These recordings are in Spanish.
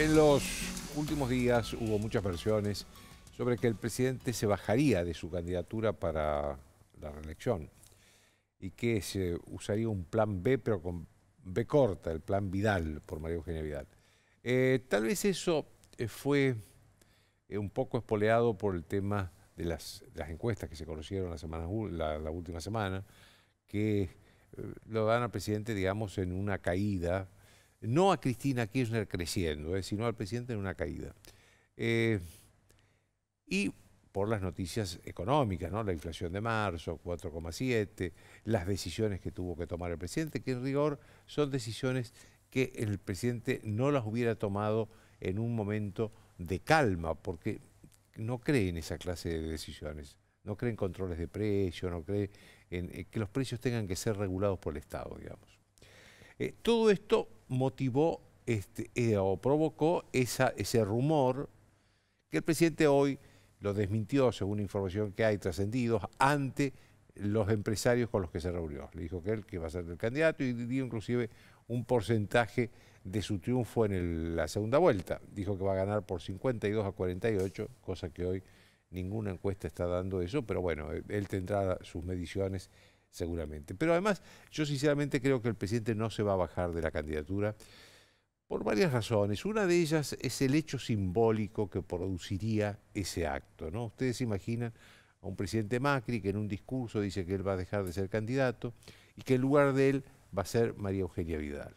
En los últimos días hubo muchas versiones sobre que el presidente se bajaría de su candidatura para la reelección y que se usaría un plan B, pero con B corta, el plan Vidal, por María Eugenia Vidal. Eh, tal vez eso eh, fue eh, un poco espoleado por el tema de las, encuestas que se conocieron la, semana, la última semana, que lo dan al presidente, digamos, en una caída no a Cristina Kirchner creciendo, eh, sino al presidente en una caída. Eh, y por las noticias económicas, la inflación de marzo, 4,7, las decisiones que tuvo que tomar el presidente, que en rigor son decisiones que el presidente no las hubiera tomado en un momento de calma, porque no cree en esa clase de decisiones, no cree en controles de precios, no cree en eh, que los precios tengan que ser regulados por el Estado, digamos. Eh, todo esto motivó este, eh, o provocó ese rumor que el presidente hoy lo desmintió, según información que hay trascendidos, ante los empresarios con los que se reunió. Le dijo que él que va a ser el candidato y dio inclusive un porcentaje de su triunfo en la segunda vuelta. Dijo que va a ganar por 52 a 48, cosa que hoy ninguna encuesta está dando eso, pero bueno, él tendrá sus mediciones seguramente. Pero además, yo sinceramente creo que el presidente no se va a bajar de la candidatura por varias razones. Una de ellas es el hecho simbólico que produciría ese acto. ¿no? Ustedes se imaginan a un presidente Macri que en un discurso dice que él va a dejar de ser candidato y que en lugar de él va a ser María Eugenia Vidal.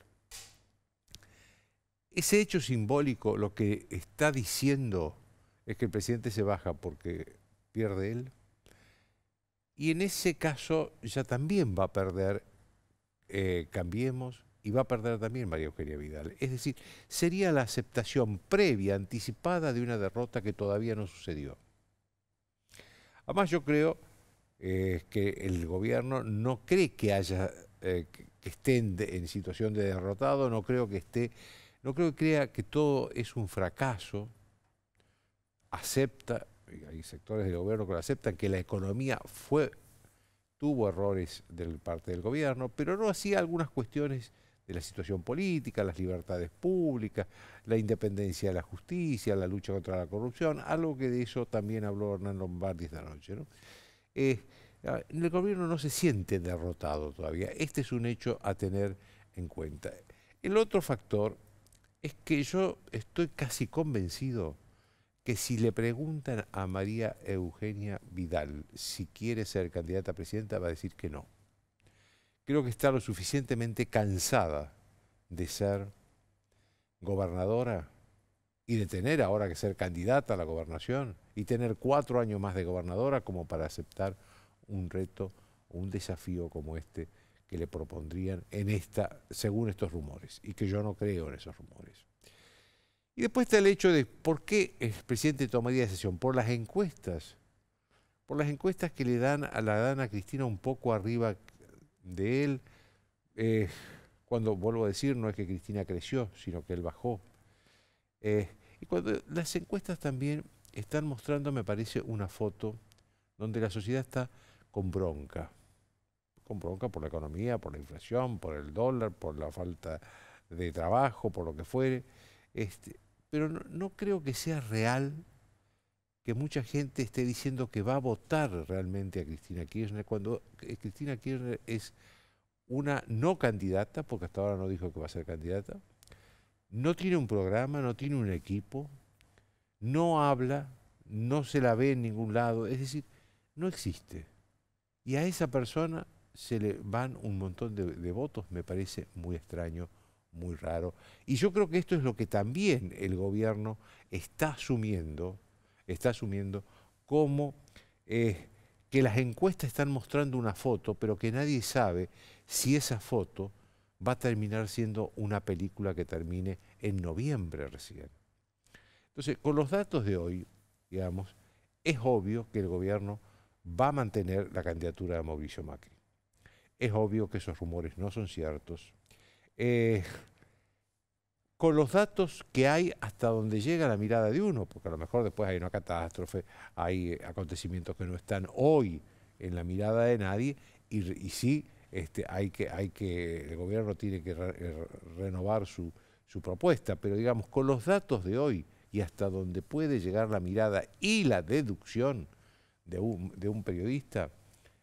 Ese hecho simbólico lo que está diciendo es que el presidente se baja porque pierde él y en ese caso ya también va a perder eh, Cambiemos y va a perder también María Eugenia Vidal. Es decir, sería la aceptación previa, anticipada de una derrota que todavía no sucedió. Además yo creo eh, que el gobierno no cree que eh, esté en, en, situación de derrotado, no creo que esté, no creo que crea que todo es un fracaso, acepta hay sectores del gobierno que lo aceptan, que la economía fue, tuvo errores de parte del gobierno, pero no hacía algunas cuestiones de la situación política, las libertades públicas, la independencia de la justicia, la lucha contra la corrupción, algo que de eso también habló Hernán Lombardi esta noche. Eh, el gobierno no se siente derrotado todavía. Este es un hecho a tener en cuenta. El otro factor es que yo estoy casi convencido que si le preguntan a María Eugenia Vidal si quiere ser candidata a presidenta, va a decir que no. Creo que está lo suficientemente cansada de ser gobernadora y de tener ahora que ser candidata a la gobernación y tener cuatro años más de gobernadora como para aceptar un reto, un desafío como este que le propondrían en esta, según estos rumores, y que yo no creo en esos rumores. Y después está el hecho de por qué el presidente tomaría sesión Por las encuestas. Por las encuestas que le dan a la dana Cristina un poco arriba de él. Eh, cuando, vuelvo a decir, no es que Cristina creció, sino que él bajó. Eh, y cuando las encuestas también están mostrando, me parece, una foto donde la sociedad está con bronca. Con bronca por la economía, por la inflación, por el dólar, por la falta de trabajo, por lo que fuere. Este, pero no, creo que sea real que mucha gente esté diciendo que va a votar realmente a Cristina Kirchner cuando eh, Cristina Kirchner es una no candidata, porque hasta ahora no dijo que va a ser candidata, no tiene un programa, no tiene un equipo, no habla, no se la ve en ningún lado, es decir, no existe. Y a esa persona se le van un montón de votos, me parece muy extraño muy raro. Y yo creo que esto es lo que también el gobierno está asumiendo, está asumiendo como eh, que las encuestas están mostrando una foto, pero que nadie sabe si esa foto va a terminar siendo una película que termine en noviembre recién. Entonces, con los datos de hoy, digamos, es obvio que el gobierno va a mantener la candidatura de Mauricio Macri. Es obvio que esos rumores no son ciertos. Eh, con los datos que hay hasta donde llega la mirada de uno, porque a lo mejor después hay una catástrofe, hay acontecimientos que no están hoy en la mirada de nadie, y, sí, este, hay que, el gobierno tiene que eh, renovar su, propuesta, pero digamos, con los datos de hoy y hasta donde puede llegar la mirada y la deducción de un periodista,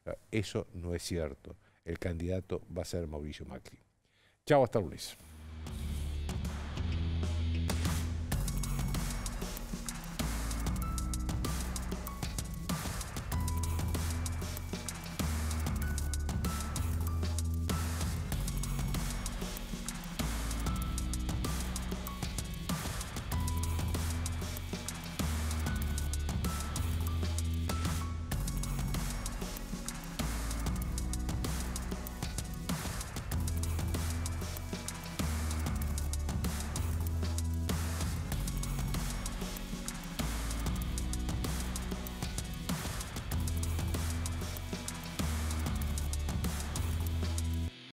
eh, eso no es cierto. El candidato va a ser Mauricio Macri. Tchau, até o lunes.